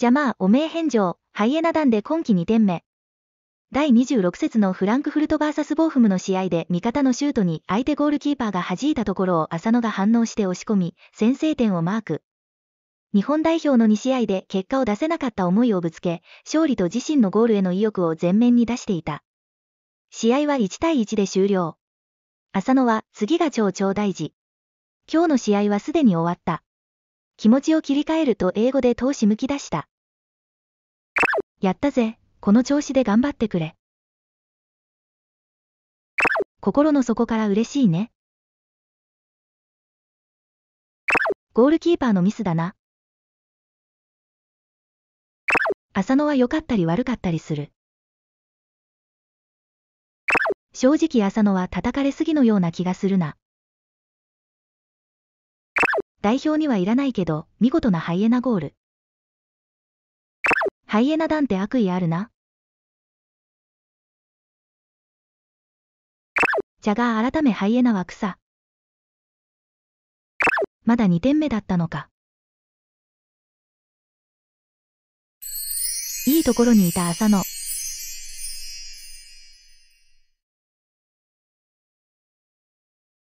じゃまー、おめえ返上、ハイエナ団で今季2点目。第26節のフランクフルト VS ボーフムの試合で味方のシュートに相手ゴールキーパーが弾いたところを浅野が反応して押し込み、先制点をマーク。日本代表の2試合で結果を出せなかった思いをぶつけ、勝利と自身のゴールへの意欲を前面に出していた。試合は1対1で終了。浅野は次が超超大事。今日の試合はすでに終わった。気持ちを切り替えると英語で闘志むき出した。やったぜ、この調子で頑張ってくれ。心の底から嬉しいね。ゴールキーパーのミスだな。浅野は良かったり悪かったりする。正直浅野は叩かれすぎのような気がするな。代表にはいらないけど、見事なハイエナゴール。ハイエナ団って悪意あるな。じゃが改めハイエナは草。まだ2点目だったのか。いいところにいた浅野。